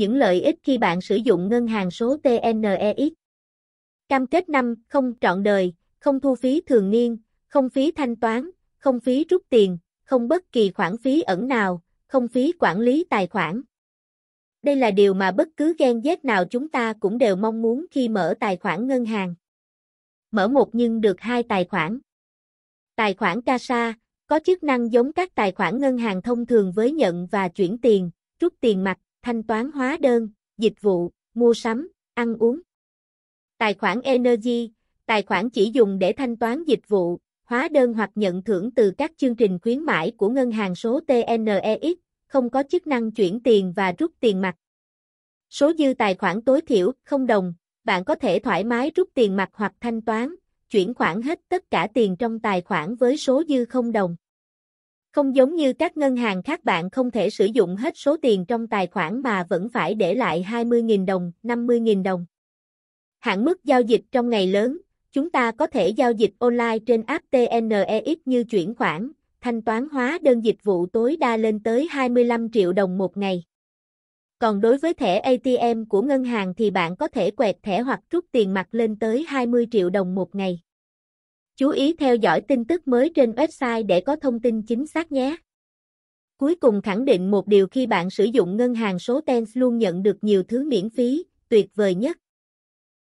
Những lợi ích khi bạn sử dụng ngân hàng số TNEX. Cam kết năm, không trọn đời, không thu phí thường niên, không phí thanh toán, không phí rút tiền, không bất kỳ khoản phí ẩn nào, không phí quản lý tài khoản. Đây là điều mà bất cứ gen Z nào chúng ta cũng đều mong muốn khi mở tài khoản ngân hàng. Mở một nhưng được hai tài khoản. Tài khoản Casa có chức năng giống các tài khoản ngân hàng thông thường với nhận và chuyển tiền, rút tiền mặt thanh toán hóa đơn, dịch vụ, mua sắm, ăn uống. Tài khoản Energy, tài khoản chỉ dùng để thanh toán dịch vụ, hóa đơn hoặc nhận thưởng từ các chương trình khuyến mãi của ngân hàng số TNEX, không có chức năng chuyển tiền và rút tiền mặt. Số dư tài khoản tối thiểu không đồng, bạn có thể thoải mái rút tiền mặt hoặc thanh toán, chuyển khoản hết tất cả tiền trong tài khoản với số dư không đồng. Không giống như các ngân hàng khác bạn không thể sử dụng hết số tiền trong tài khoản mà vẫn phải để lại 20.000 đồng, 50.000 đồng. Hạn mức giao dịch trong ngày lớn, chúng ta có thể giao dịch online trên app TNEX như chuyển khoản, thanh toán hóa đơn dịch vụ tối đa lên tới 25 triệu đồng một ngày. Còn đối với thẻ ATM của ngân hàng thì bạn có thể quẹt thẻ hoặc rút tiền mặt lên tới 20 triệu đồng một ngày. Chú ý theo dõi tin tức mới trên website để có thông tin chính xác nhé. Cuối cùng khẳng định một điều khi bạn sử dụng ngân hàng số TENS luôn nhận được nhiều thứ miễn phí, tuyệt vời nhất.